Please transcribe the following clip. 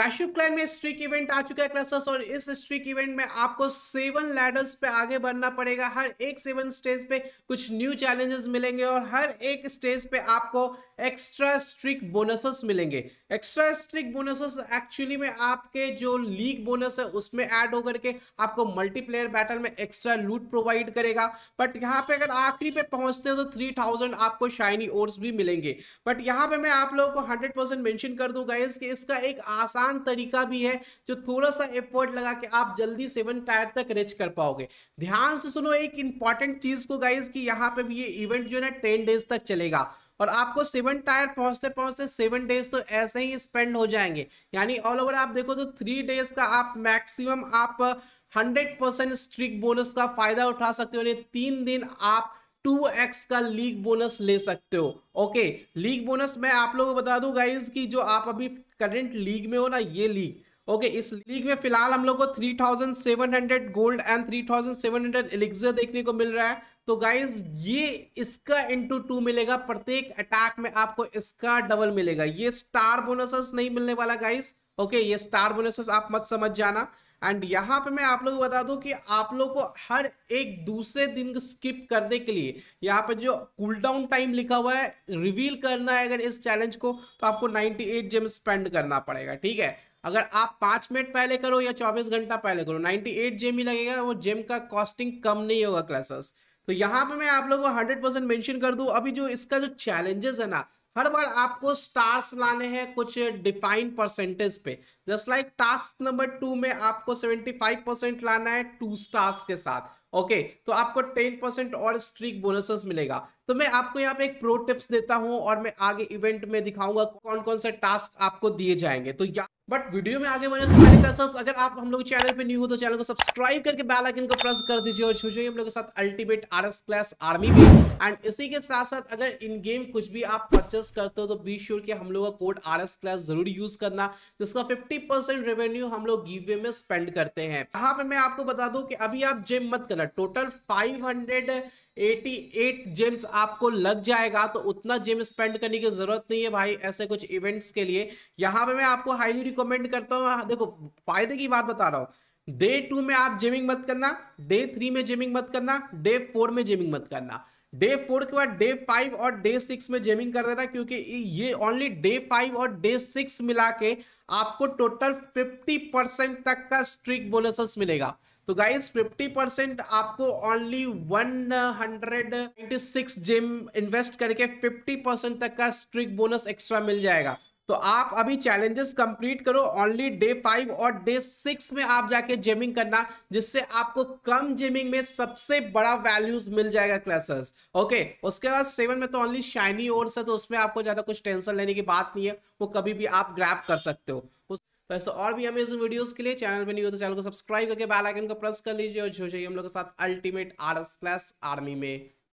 clash of clan में streak event आ चुका है क्लासेस और इस स्ट्रिक इवेंट में आपको सेवन लैडर्स पे आगे बढ़ना पड़ेगा हर एक सेवन स्टेज पे कुछ न्यू चैलेंजेस मिलेंगे और हर एक स्टेज पे आपको एक्स्ट्रा स्ट्रिक बोनसेस मिलेंगे एक्स्ट्रा स्ट्रिक बोनसेस एक्चुअली में आपके जो लीग बोनस है उसमें ऐड होकर के आपको मल्टीप्लेयर बैटल में एक्स्ट्रा लूट प्रोवाइड करेगा बट यहाँ पे अगर आखिरी पे पहुंचते हो तो थ्री थाउजेंड आपको शाइनी ओर्स भी मिलेंगे बट यहाँ पे मैं आप लोगों को हंड्रेड परसेंट मेंशन कर दूंगा इसका एक आसान आसान तरीका भी है जो थोड़ा सा एफर्ट लगा के आप जल्दी सेवन टायर तक रेच कर पाओगे ध्यान से सुनो एक इंपॉर्टेंट चीज को गाइज कि यहाँ पे भी ये इवेंट जो है ना टेन डेज तक चलेगा और आपको सेवन टायर पहुंचते पहुंचते सेवन डेज तो ऐसे ही स्पेंड हो जाएंगे यानी ऑल ओवर आप देखो तो थ्री डेज का आप मैक्सिमम आप हंड्रेड परसेंट स्ट्रिक बोनस का फायदा उठा सकते हो तीन दिन आप टू एक्स का लीग बोनस ले सकते हो ओके लीग बोनस मैं आप लोगों को बता दूं गाइज कि जो आप अभी करंट लीग में हो ना ये लीग ओके okay, इस लीग में फिलहाल हम लोग को 3700 गोल्ड एंड 3700 एलिक्सर देखने को मिल रहा है तो गाइज ये इसका इंटू टू मिलेगा प्रत्येक अटैक में आपको इसका डबल मिलेगा ये स्टार बोनस नहीं मिलने वाला गाइज ओके ये स्टार बोनसेस आप मत समझ जाना एंड यहाँ पे मैं आप लोग को बता दूं कि आप लोग को हर एक दूसरे दिन स्किप करने के लिए यहाँ पे जो कूल डाउन टाइम लिखा हुआ है रिवील करना है अगर इस चैलेंज को तो आपको 98 एट जेम स्पेंड करना पड़ेगा ठीक है अगर आप पाँच मिनट पहले करो या 24 घंटा पहले करो 98 एट जेम ही लगेगा वो जेम का कॉस्टिंग कम नहीं होगा क्लासेस तो यहाँ पे मैं आप लोग को हंड्रेड परसेंट कर दूं अभी जो इसका जो चैलेंजेस है ना हर बार आपको स्टार्स लाने हैं कुछ डिफाइन परसेंटेज पे just like task number two में आपको 75 परसेंट लाना है टू स्टार्स के साथ ओके तो आपको 10 परसेंट और स्ट्रीक बोनसेस मिलेगा तो मैं आपको यहाँ पे एक प्रो टिप्स देता हूँ और मैं आगे इवेंट में दिखाऊंगा कौन कौन से टास्क आपको दिए जाएंगे तो या बट वीडियो में आगे बढ़ने से पहले क्लासेस अगर आप हम लोग चैनल पे न्यू हो तो चैनल को सब्सक्राइब करके बेल आइकन को प्रेस कर दीजिए और छूजिए हम लोग के साथ अल्टीमेट आरएस क्लास आर्मी भी एंड इसी के साथ साथ अगर इन गेम कुछ भी आप परचेस करते हो तो बी श्योर कि हम लोग का कोड आर एस क्लास जरूर यूज करना जिसका फिफ्टी परसेंट रेवेन्यू हम लोग गिव वे में स्पेंड करते हैं यहाँ पे मैं आपको बता दूं कि अभी आप जेम मत करना total five hundred eighty eight gems आपको लग जाएगा तो उतना जेम स्पेंड करने की जरूरत नहीं है भाई ऐसे कुछ इवेंट्स के लिए यहाँ पे मैं आपको हाईली रिकमेंड करता हूँ हाँ, देखो फायदे की बात बता रहा हूँ डे टू में आप जिमिंग मत करना डे थ्री में जिमिंग मत करना डे फोर में जिमिंग मत करना डे फोर के बाद डे फाइव और डे सिक्स में जेमिंग कर देना क्योंकि ये ओनली डे फाइव और डे सिक्स मिला के आपको टोटल फिफ्टी परसेंट तक का स्ट्रिक बोनसस मिलेगा तो गाइस 50 परसेंट आपको ओनली 196 जेम इन्वेस्ट करके 50 परसेंट तक का स्ट्रिक बोनस एक्स्ट्रा मिल जाएगा तो आप अभी चैलेंजेस कंप्लीट करो ओनली डे फाइव और डे सिक्स में आप जाके जेमिंग करना जिससे आपको कम जेमिंग में सबसे बड़ा वैल्यूज मिल जाएगा क्लासेस ओके उसके बाद सेवन में तो ओनली शाइनी ओर्स से तो उसमें आपको ज्यादा कुछ टेंशन लेने की बात नहीं है वो कभी भी आप ग्रैप कर सकते हो तो ऐसे और भी अमेजिंग वीडियोस के लिए चैनल पर नहीं हो तो चैनल को सब्सक्राइब करके बेल आइकन को प्रेस कर लीजिए और जो चाहिए हम लोग के साथ ultimate R S class army में